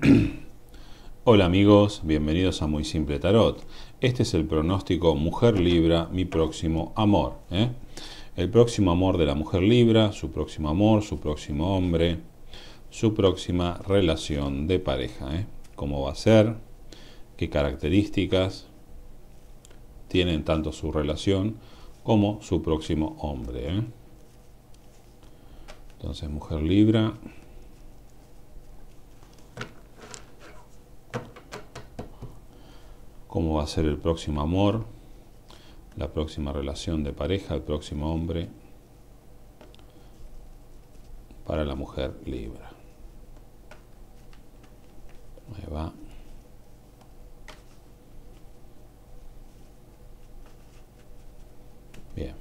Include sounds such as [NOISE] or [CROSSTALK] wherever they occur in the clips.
[CLEARS THROAT] Hola amigos, bienvenidos a Muy Simple Tarot. Este es el pronóstico Mujer Libra, mi próximo amor. ¿eh? El próximo amor de la Mujer Libra, su próximo amor, su próximo hombre, su próxima relación de pareja. ¿eh? ¿Cómo va a ser? ¿Qué características tienen tanto su relación como su próximo hombre? ¿eh? Entonces, Mujer Libra. cómo va a ser el próximo amor, la próxima relación de pareja, el próximo hombre para la mujer libra. Ahí va. Bien.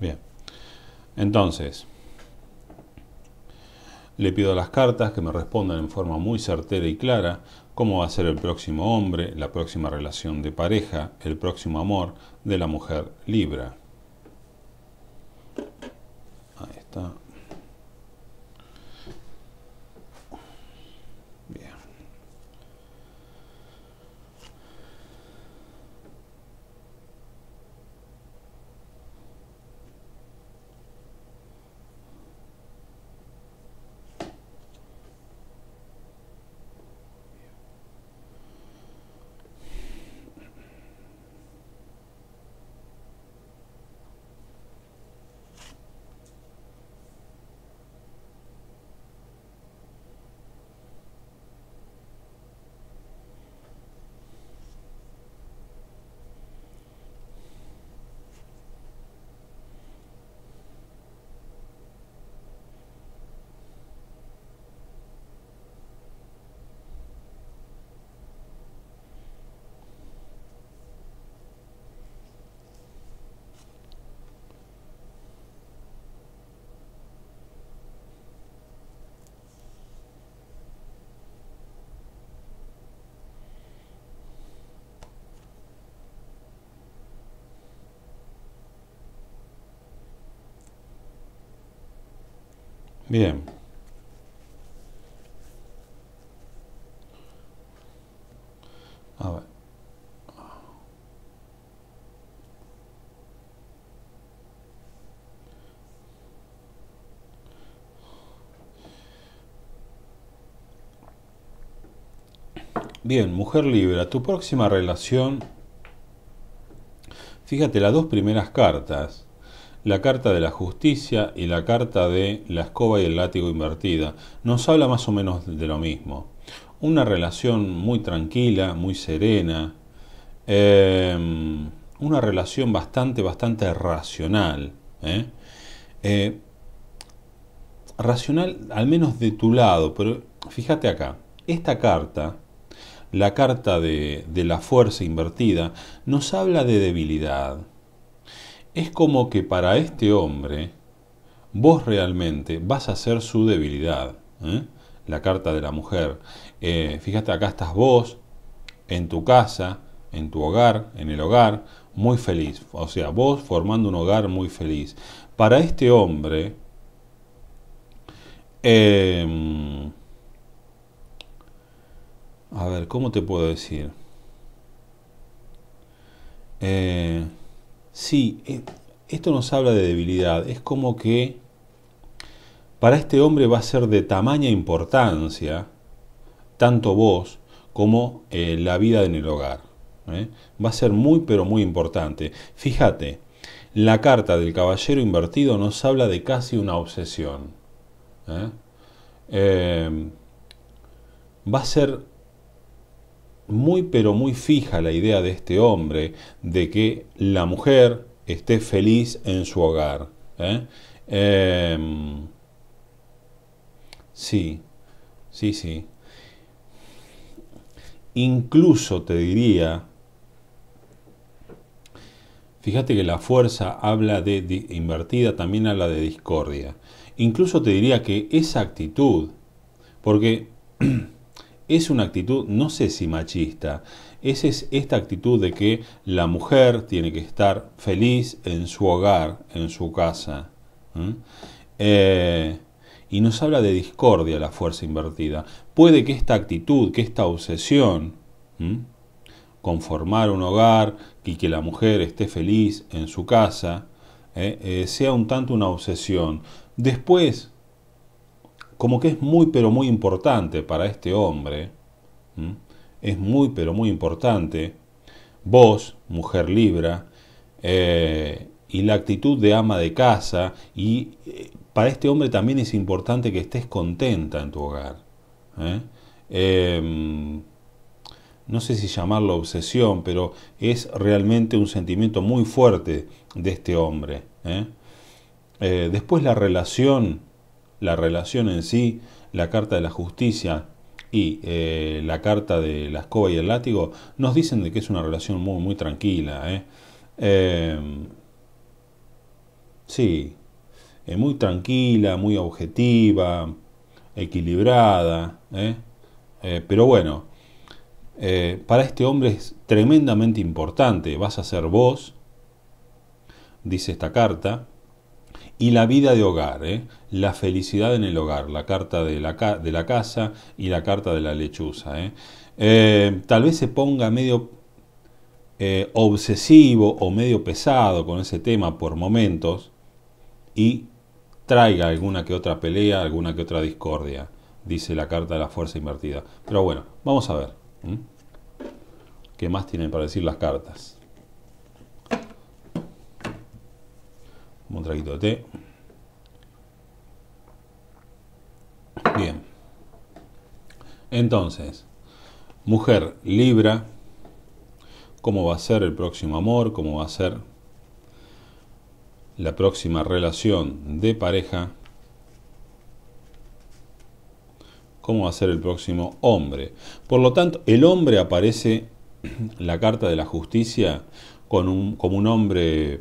Bien. Entonces, le pido a las cartas que me respondan en forma muy certera y clara cómo va a ser el próximo hombre, la próxima relación de pareja, el próximo amor de la mujer Libra. Bien. Bien, mujer libra, tu próxima relación. Fíjate, las dos primeras cartas la carta de la justicia y la carta de la escoba y el látigo invertida, nos habla más o menos de lo mismo. Una relación muy tranquila, muy serena, em, una relación bastante, bastante racional. ¿eh? Eh, racional al menos de tu lado, pero fíjate acá, esta carta, la carta de la fuerza invertida, nos habla de debilidad, es como que para este hombre, vos realmente vas a ser su debilidad. ¿eh? La carta de la mujer. Eh, fíjate, acá estás vos, en tu casa, en tu hogar, en el hogar, muy feliz. O sea, vos formando un hogar muy feliz. Para este hombre, em, a ver, ¿cómo te puedo decir? Eh, Sí, eh, esto nos habla de debilidad. Es como que para este hombre va a ser de tamaña importancia, tanto vos como eh, la vida en el hogar. ¿eh? Va a ser muy, pero muy importante. Fíjate, la carta del caballero invertido nos habla de casi una obsesión. va a ser muy pero muy fija la idea de este hombre de que la mujer esté feliz en su hogar. ¿eh? Em, sí, sí, sí. Incluso te diría, fíjate que la fuerza habla de, de invertida, también habla de discordia. Incluso te diría que esa actitud, porque [CLEARS THROAT] es una actitud, no sé si machista, es, es esta actitud de que la mujer tiene que estar feliz en su hogar, en su casa. Eh, y nos habla de discordia la fuerza invertida. Puede que esta actitud, que esta obsesión, conformar un hogar y que la mujer esté feliz en su casa, ¿eh? Eh, sea un tanto una obsesión. Después, como que es muy pero muy importante para este hombre, es muy pero muy importante, vos, mujer libra, eh, y la actitud de ama de casa, y eh, para este hombre también es importante que estés contenta en tu hogar. ¿eh? Em, no sé si llamarlo obsesión, pero es realmente un sentimiento muy fuerte de este hombre. después la relación la relación en sí, la Carta de la Justicia y eh, la Carta de la Escoba y el Látigo, nos dicen de que es una relación muy, muy tranquila. ¿eh? Em, sí, muy tranquila, muy objetiva, equilibrada. ¿eh? pero bueno, para este hombre es tremendamente importante. Vas a ser vos, dice esta carta y la vida de hogar, ¿eh? la felicidad en el hogar, la carta de la, casa y la carta de la lechuza. ¿eh? Eh, tal vez se ponga medio obsesivo o medio pesado con ese tema por momentos y traiga alguna que otra pelea, alguna que otra discordia, dice la carta de la fuerza invertida. Pero bueno, vamos a ver. ¿Qué más tienen para decir las cartas? un traguito de té. Bien. Entonces, mujer libra, cómo va a ser el próximo amor, cómo va a ser la próxima relación de pareja, cómo va a ser el próximo hombre. Por lo tanto, el hombre aparece la carta de la justicia con como un hombre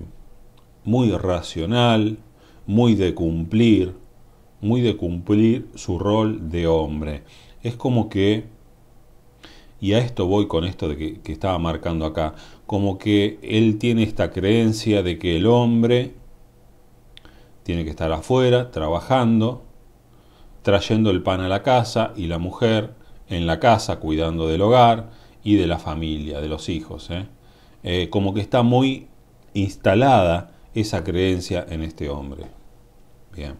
muy racional, muy de cumplir, muy de cumplir su rol de hombre. Es como que, y a esto voy con esto de que, estaba marcando acá, como que él tiene esta creencia de que el hombre tiene que estar afuera, trabajando, trayendo el pan a la casa y la mujer en la casa, cuidando del hogar y de la familia, de los hijos. ¿eh? Eh, como que está muy instalada esa creencia en este hombre. Bien.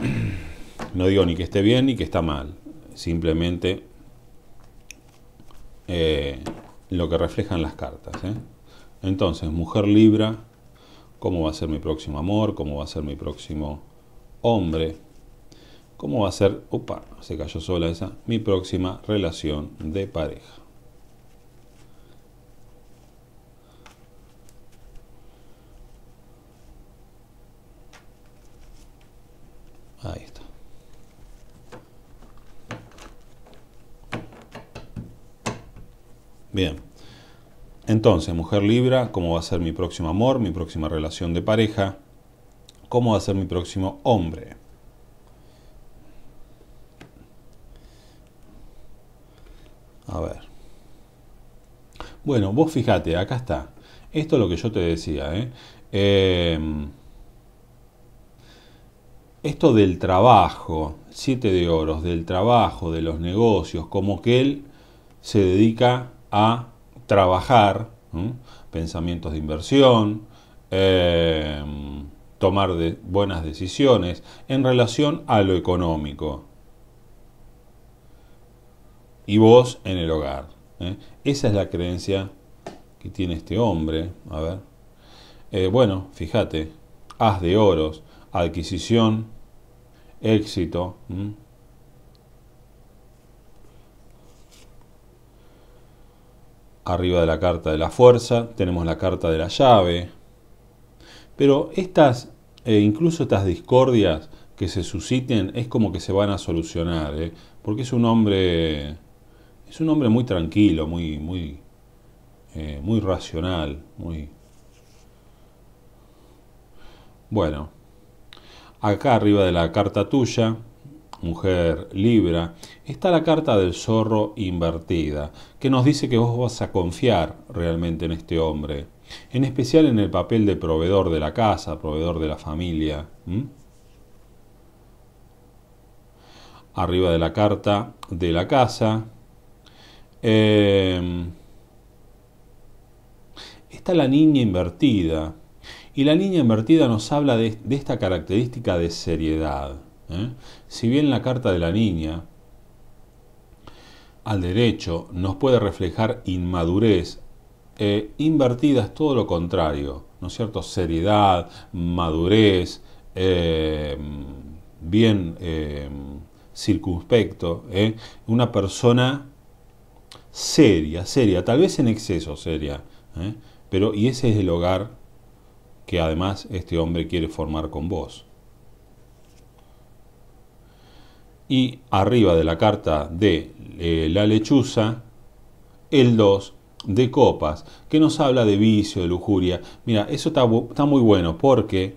[CLEARS THROAT] No digo ni que esté bien ni que está mal. Simplemente eh, lo que reflejan las cartas. ¿eh? Entonces, mujer libra, ¿cómo va a ser mi próximo amor? ¿Cómo va a ser mi próximo hombre? ¿Cómo va a ser, opa, se cayó sola esa, mi próxima relación de pareja? Ahí está. Bien. Entonces, mujer libra, ¿cómo va a ser mi próximo amor, mi próxima relación de pareja? ¿Cómo va a ser mi próximo hombre? A ver. Bueno, vos fijate, acá está. Esto es lo que yo te decía, ¿eh? eh esto del trabajo, siete de oros, del trabajo, de los negocios, como que él se dedica a trabajar, pensamientos de inversión, em, tomar de buenas decisiones en relación a lo económico. Y vos en el hogar. ¿eh? Esa es la creencia que tiene este hombre. A ver. Eh, bueno, fíjate, haz de oros, adquisición éxito. ¿Mm? Arriba de la carta de la fuerza tenemos la carta de la llave. Pero estas, e incluso estas discordias que se susciten, es como que se van a solucionar, ¿eh? porque es un hombre, es un hombre muy tranquilo, muy, muy, eh, muy racional, muy. Bueno, Acá arriba de la carta tuya, mujer libra, está la carta del zorro invertida, que nos dice que vos vas a confiar realmente en este hombre, en especial en el papel de proveedor de la casa, proveedor de la familia. Arriba de la carta de la casa em, está la niña invertida, y la línea invertida nos habla de, esta característica de seriedad. ¿eh? Si bien la carta de la niña al derecho nos puede reflejar inmadurez, eh, invertida es todo lo contrario, ¿no es cierto? Seriedad, madurez, eh, bien circunspecto, una persona seria, seria, tal vez en exceso seria, pero y ese es el hogar que además este hombre quiere formar con vos. Y arriba de la carta de eh, la lechuza, el 2 de copas, que nos habla de vicio, de lujuria. Mira, eso está muy bueno porque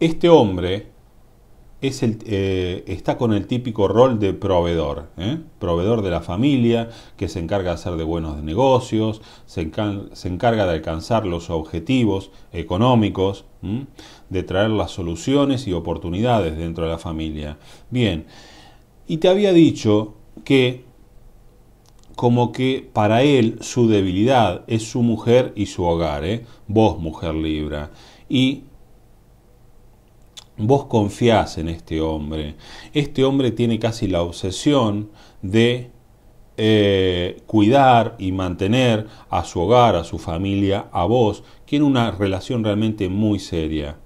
este hombre eh, está con el típico rol de proveedor, ¿eh? proveedor de la familia, que se encarga de hacer de buenos negocios, se, encarga, de alcanzar los objetivos económicos, de traer las soluciones y oportunidades dentro de la familia. Bien, y te había dicho que como que para él su debilidad es su mujer y su hogar, ¿eh? vos mujer libra, y Vos confiás en este hombre. Este hombre tiene casi la obsesión de eh, cuidar y mantener a su hogar, a su familia, a vos. Tiene una relación realmente muy seria.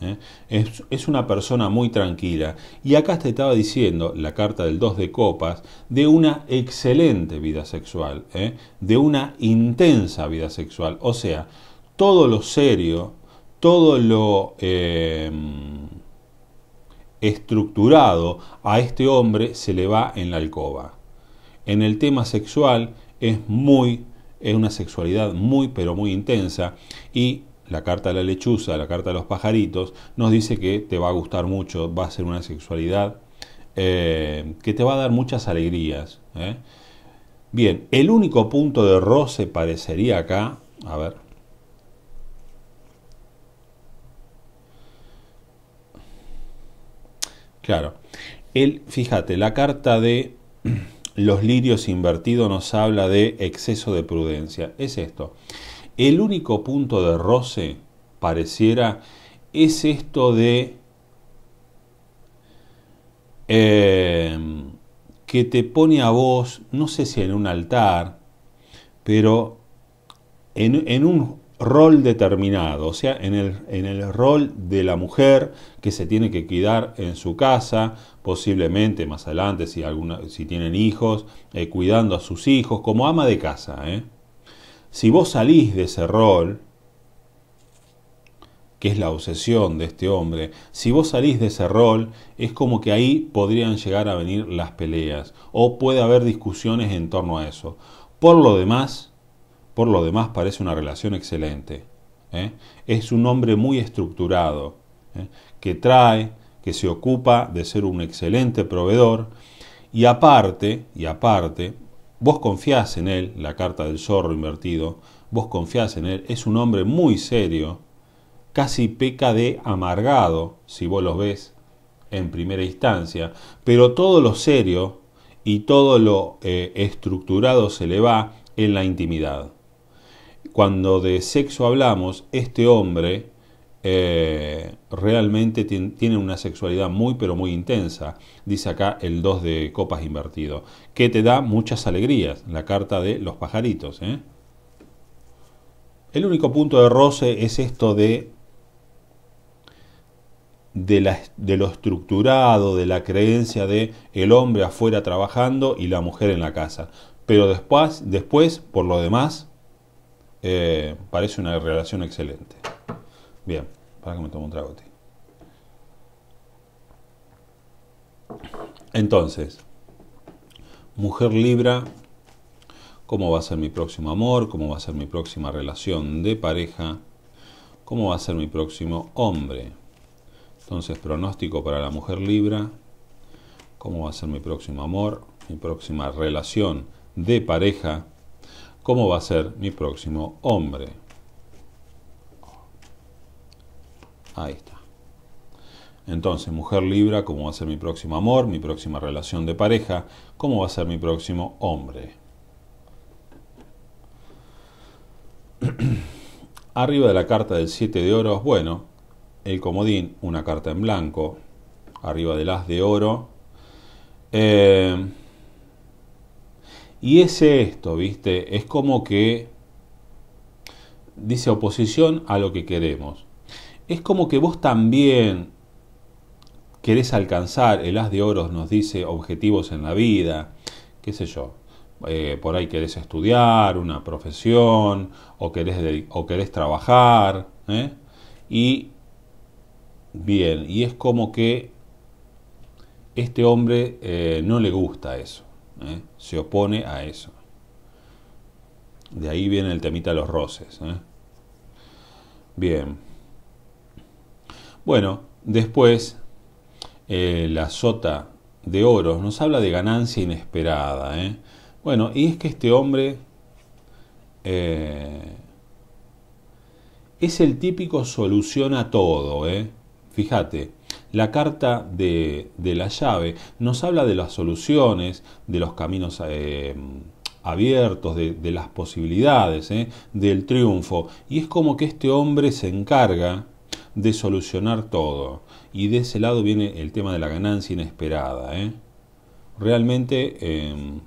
¿eh? Es, una persona muy tranquila. Y acá te estaba diciendo la carta del 2 de copas de una excelente vida sexual, ¿eh? de una intensa vida sexual. O sea, todo lo serio, todo lo estructurado a este hombre se le va en la alcoba. En el tema sexual es muy es una sexualidad muy pero muy intensa y la carta de la lechuza, la carta de los pajaritos, nos dice que te va a gustar mucho, va a ser una sexualidad eh, que te va a dar muchas alegrías. ¿eh? Bien, el único punto de roce parecería acá, a ver, Claro. El, fíjate, la carta de [CLEARS THROAT] los lirios invertidos nos habla de exceso de prudencia. Es esto. El único punto de roce, pareciera, es esto de em, que te pone a vos, no sé si en un altar, pero en, un, rol determinado, o sea, en el, en el, rol de la mujer que se tiene que cuidar en su casa, posiblemente más adelante si, alguna, si tienen hijos, eh, cuidando a sus hijos, como ama de casa. ¿eh? Si vos salís de ese rol, que es la obsesión de este hombre, si vos salís de ese rol, es como que ahí podrían llegar a venir las peleas o puede haber discusiones en torno a eso. Por lo demás, por lo demás parece una relación excelente. ¿eh? Es un hombre muy estructurado, ¿eh? que trae, que se ocupa de ser un excelente proveedor y aparte, y aparte, vos confiás en él, la carta del zorro invertido, vos confiás en él, es un hombre muy serio, casi peca de amargado, si vos lo ves en primera instancia, pero todo lo serio y todo lo eh, estructurado se le va en la intimidad cuando de sexo hablamos, este hombre eh, realmente tiene una sexualidad muy pero muy intensa, dice acá el 2 de copas invertido, que te da muchas alegrías, la carta de los pajaritos. ¿eh? El único punto de roce es esto de, de lo estructurado, de la creencia de el hombre afuera trabajando y la mujer en la casa. Pero después, después por lo demás, eh, parece una relación excelente. Bien, para que me tome un trago. Entonces, mujer libra, ¿cómo va a ser mi próximo amor? ¿Cómo va a ser mi próxima relación de pareja? ¿Cómo va a ser mi próximo hombre? Entonces, pronóstico para la mujer libra, ¿cómo va a ser mi próximo amor? Mi próxima relación de pareja cómo va a ser mi próximo hombre. Ahí está. Entonces, mujer libra, cómo va a ser mi próximo amor, mi próxima relación de pareja, cómo va a ser mi próximo hombre. [CLEARS THROAT] Arriba de la carta del 7 de oro, bueno, el comodín, una carta en blanco. Arriba del as de oro. Eh, y es esto, ¿viste? Es como que dice oposición a lo que queremos. Es como que vos también querés alcanzar, el haz de oros nos dice objetivos en la vida, qué sé yo, eh, por ahí querés estudiar una profesión o querés, o querés trabajar. ¿eh? Y bien, y es como que este hombre eh, no le gusta eso. ¿eh? se opone a eso. De ahí viene el temita de los roces. ¿eh? Bien. Bueno, después eh, la sota de oros nos habla de ganancia inesperada. Bueno, y es que este hombre es el típico a todo. Fíjate, la carta de, la llave nos habla de las soluciones, de los caminos eh, abiertos, de, las posibilidades, eh, del triunfo. Y es como que este hombre se encarga de solucionar todo. Y de ese lado viene el tema de la ganancia inesperada. Eh. Realmente, em,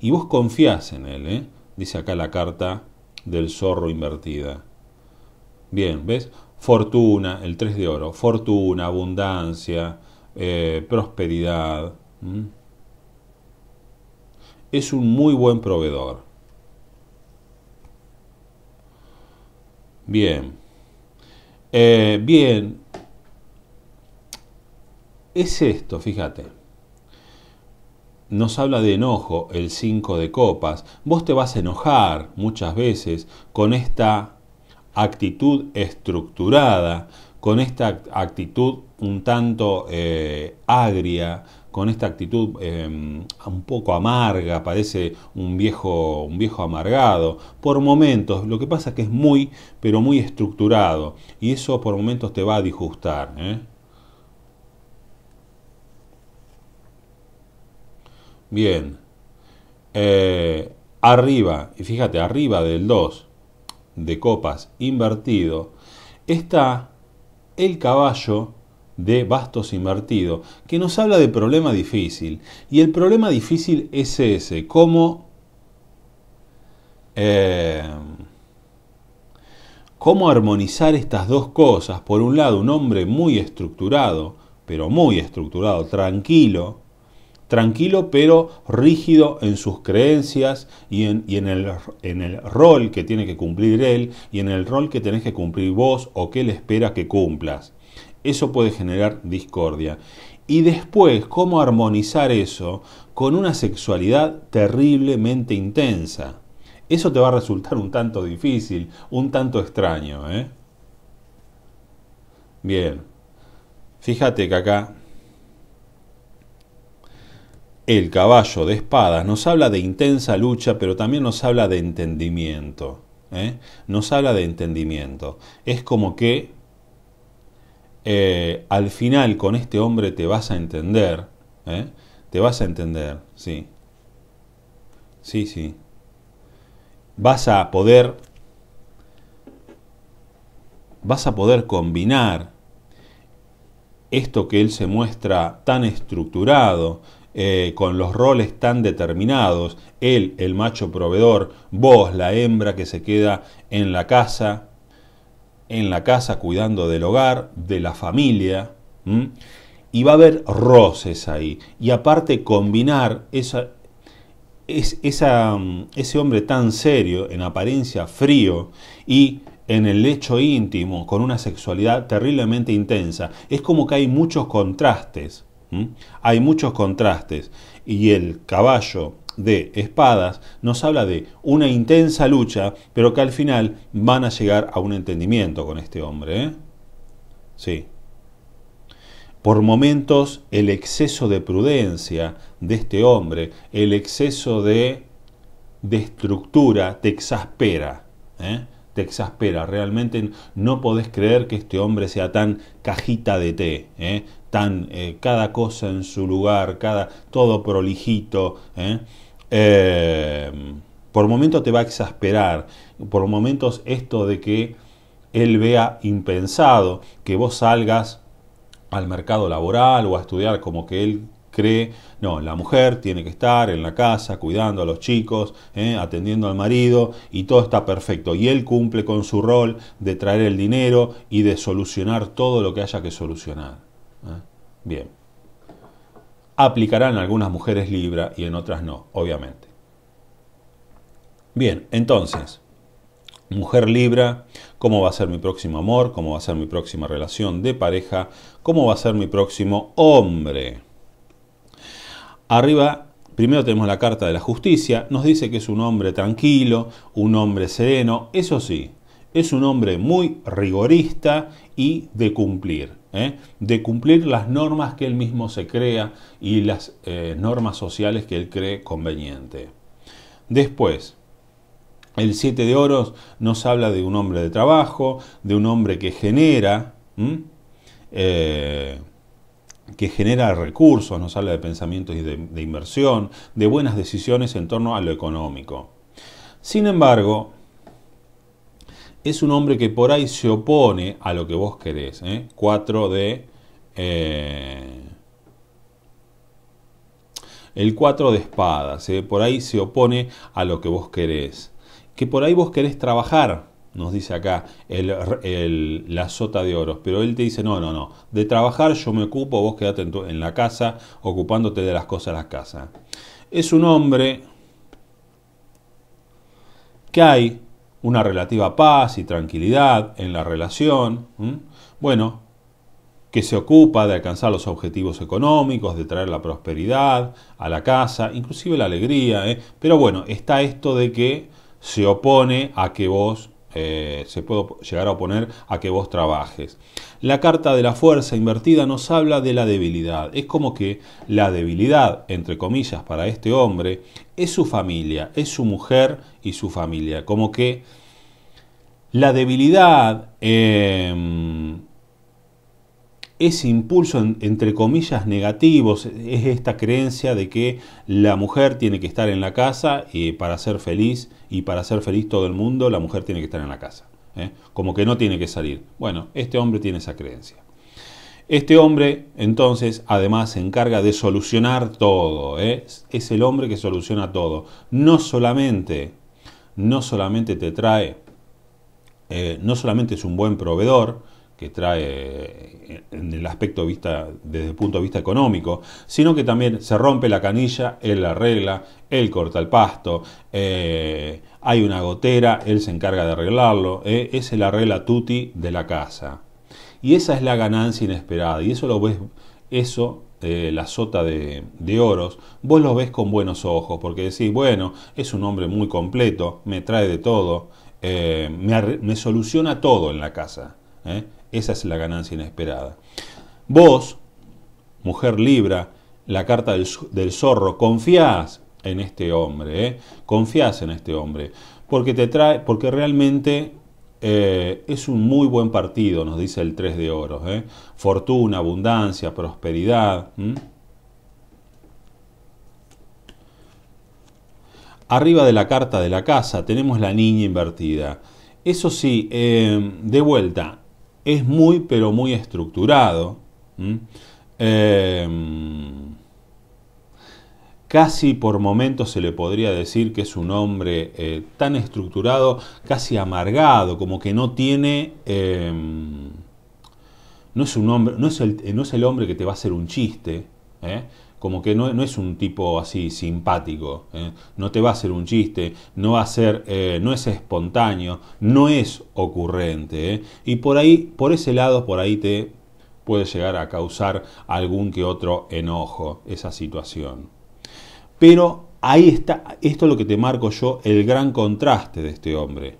y vos confías en él, dice acá la carta del zorro invertida. Bien, ¿ves? Fortuna, el 3 de oro, fortuna, abundancia, eh, prosperidad. Es un muy buen proveedor. Bien. Eh, bien. Es esto, fíjate. Nos habla de enojo el 5 de copas. Vos te vas a enojar muchas veces con esta actitud estructurada, con esta actitud un tanto eh, agria, con esta actitud em, un poco amarga, parece un viejo, un viejo amargado, por momentos, lo que pasa es que es muy, pero muy estructurado, y eso por momentos te va a disgustar. ¿eh? Bien, eh, arriba, y fíjate, arriba del 2, de copas invertido, está el caballo de bastos invertido, que nos habla de problema difícil. Y el problema difícil es ese, cómo, eh, cómo armonizar estas dos cosas. Por un lado, un hombre muy estructurado, pero muy estructurado, tranquilo, tranquilo pero rígido en sus creencias y, en, el, rol que tiene que cumplir él y en el rol que tenés que cumplir vos o que él espera que cumplas. Eso puede generar discordia. Y después, ¿cómo armonizar eso con una sexualidad terriblemente intensa? Eso te va a resultar un tanto difícil, un tanto extraño. ¿eh? Bien, fíjate que acá el caballo de espadas nos habla de intensa lucha, pero también nos habla de entendimiento. ¿eh? Nos habla de entendimiento. Es como que eh, al final con este hombre te vas a entender. ¿eh? Te vas a entender, sí. Sí, sí. Vas a poder. Vas a poder combinar esto que él se muestra tan estructurado, eh, con los roles tan determinados, él, el macho proveedor, vos, la hembra que se queda en la casa, en la casa cuidando del hogar, de la familia, y va a haber roces ahí. Y aparte combinar mm, ese hombre tan serio, en apariencia frío, y en el lecho íntimo, con una sexualidad terriblemente intensa. Es como que hay muchos contrastes. Hay muchos contrastes y el caballo de espadas nos habla de una intensa lucha, pero que al final van a llegar a un entendimiento con este hombre. ¿eh? Sí. Por momentos el exceso de prudencia de este hombre, el exceso de, estructura te exaspera. ¿eh? Te exaspera. Realmente no podés creer que este hombre sea tan cajita de té. ¿eh? tan eh, cada cosa en su lugar, cada todo prolijito. ¿eh? Eh, por momentos te va a exasperar, por momentos esto de que él vea impensado que vos salgas al mercado laboral o a estudiar como que él cree, no, la mujer tiene que estar en la casa cuidando a los chicos, atendiendo al marido y todo está perfecto. Y él cumple con su rol de traer el dinero y de solucionar todo lo que haya que solucionar. Bien. Aplicarán algunas mujeres Libra y en otras no, obviamente. Bien, entonces, mujer Libra, ¿cómo va a ser mi próximo amor? ¿Cómo va a ser mi próxima relación de pareja? ¿Cómo va a ser mi próximo hombre? Arriba Primero tenemos la carta de la justicia, nos dice que es un hombre tranquilo, un hombre sereno, eso sí, es un hombre muy rigorista y de cumplir. ¿eh? de cumplir las normas que él mismo se crea y las eh, normas sociales que él cree conveniente. Después, el siete de oros nos habla de un hombre de trabajo, de un hombre que genera, eh, que genera recursos, nos habla de pensamientos y de inversión, de buenas decisiones en torno a lo económico. Sin embargo, es un hombre que por ahí se opone a lo que vos querés. ¿eh? Cuatro 4 de... Eh, el 4 de espadas, ¿eh? por ahí se opone a lo que vos querés. Que por ahí vos querés trabajar, nos dice acá el, la sota de oros. Pero él te dice, no, no, no, de trabajar yo me ocupo, vos quedate en, en la casa, ocupándote de las cosas de la casa. Es un hombre que hay una relativa paz y tranquilidad en la relación, bueno, que se ocupa de alcanzar los objetivos económicos, de traer la prosperidad a la casa, inclusive la alegría, ¿eh? pero bueno, está esto de que se opone a que vos eh, se puede llegar a oponer a que vos trabajes. La carta de la fuerza invertida nos habla de la debilidad. Es como que la debilidad, entre comillas, para este hombre es su familia, es su mujer y su familia. Como que la debilidad... Em, ese impulso, entre comillas, negativos, es esta creencia de que la mujer tiene que estar en la casa y eh, para ser feliz y para ser feliz todo el mundo, la mujer tiene que estar en la casa. ¿eh? Como que no tiene que salir. Bueno, este hombre tiene esa creencia. Este hombre, entonces, además se encarga de solucionar todo. ¿eh? Es el hombre que soluciona todo. No solamente, no solamente te trae, no solamente es un buen proveedor, que trae eh, en el aspecto vista, desde el punto de vista económico, sino que también se rompe la canilla, él la arregla, él corta el pasto, eh, hay una gotera, él se encarga de arreglarlo, eh, es el arregla tutti de la casa. Y esa es la ganancia inesperada, y eso lo ves, eso la sota de, oros, vos lo ves con buenos ojos, porque decís, bueno, es un hombre muy completo, me trae de todo, me, me, soluciona todo en la casa. Esa es la ganancia inesperada. Vos, mujer libra, la carta del, zorro, confías en este hombre, ¿eh? confías en este hombre, porque te trae, porque realmente eh, es un muy buen partido, nos dice el 3 de oros. ¿eh? Fortuna, abundancia, prosperidad. Arriba de la carta de la casa tenemos la niña invertida. Eso sí, eh, de vuelta, es muy, pero muy estructurado. Em, casi por momentos se le podría decir que es un hombre eh, tan estructurado, casi amargado, como que no tiene... Em, no es, un hombre, no, es el, eh, no es el hombre que te va a hacer un chiste, ¿eh? como que no, es un tipo así simpático, ¿eh? no te va a hacer un chiste, no va a ser, eh, no es espontáneo, no es ocurrente. ¿eh? Y por ahí, por ese lado, por ahí te puede llegar a causar algún que otro enojo esa situación. Pero ahí está, esto es lo que te marco yo, el gran contraste de este hombre.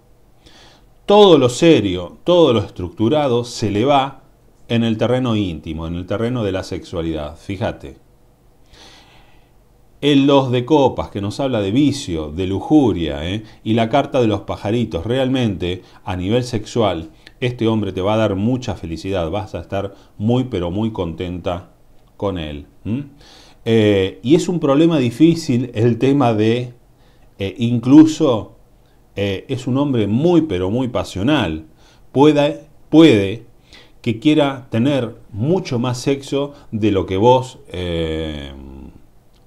Todo lo serio, todo lo estructurado se le va en el terreno íntimo, en el terreno de la sexualidad. Fíjate el los de copas, que nos habla de vicio, de lujuria, ¿eh? y la carta de los pajaritos, realmente a nivel sexual, este hombre te va a dar mucha felicidad, vas a estar muy pero muy contenta con él. Eh, y es un problema difícil el tema de, eh, incluso es un hombre muy pero muy pasional, pueda puede que quiera tener mucho más sexo de lo que vos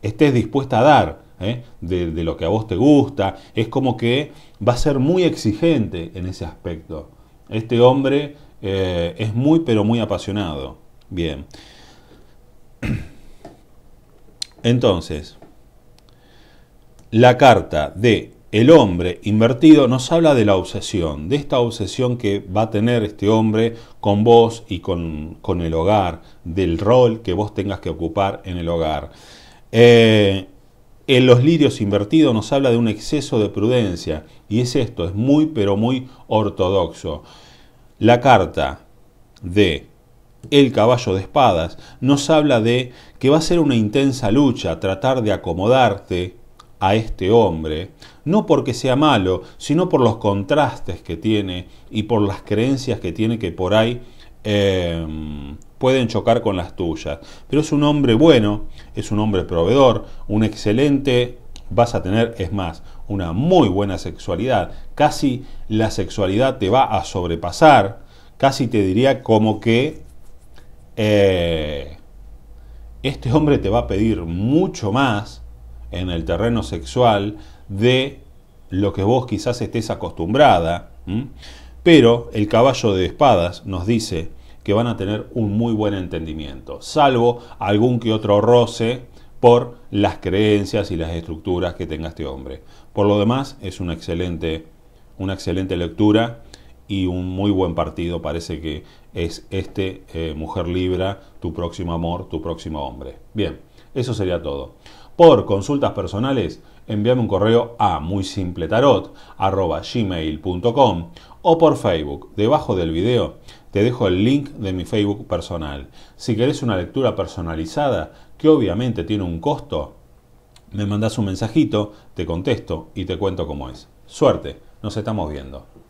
estés dispuesta a dar ¿eh? de, lo que a vos te gusta. Es como que va a ser muy exigente en ese aspecto. Este hombre eh, es muy, pero muy apasionado. Bien. [CLEARS THROAT] Entonces, la carta de el hombre invertido nos habla de la obsesión, de esta obsesión que va a tener este hombre con vos y con, con el hogar, del rol que vos tengas que ocupar en el hogar. Eh, en los lirios invertidos nos habla de un exceso de prudencia, y es esto, es muy pero muy ortodoxo. La carta de El caballo de espadas nos habla de que va a ser una intensa lucha tratar de acomodarte a este hombre, no porque sea malo, sino por los contrastes que tiene y por las creencias que tiene que por ahí eh, pueden chocar con las tuyas. Pero es un hombre bueno, es un hombre proveedor, un excelente, vas a tener, es más, una muy buena sexualidad. Casi la sexualidad te va a sobrepasar, casi te diría como que... Eh, este hombre te va a pedir mucho más en el terreno sexual de lo que vos quizás estés acostumbrada. Pero el caballo de espadas nos dice que van a tener un muy buen entendimiento, salvo algún que otro roce por las creencias y las estructuras que tenga este hombre. Por lo demás, es una excelente, una excelente lectura y un muy buen partido parece que es este eh, Mujer Libra, tu próximo amor, tu próximo hombre. Bien, eso sería todo. Por consultas personales, envíame un correo a muy simple tarot, o por Facebook, debajo del video te dejo el link de mi Facebook personal. Si querés una lectura personalizada, que obviamente tiene un costo, me mandás un mensajito, te contesto y te cuento cómo es. Suerte, nos estamos viendo.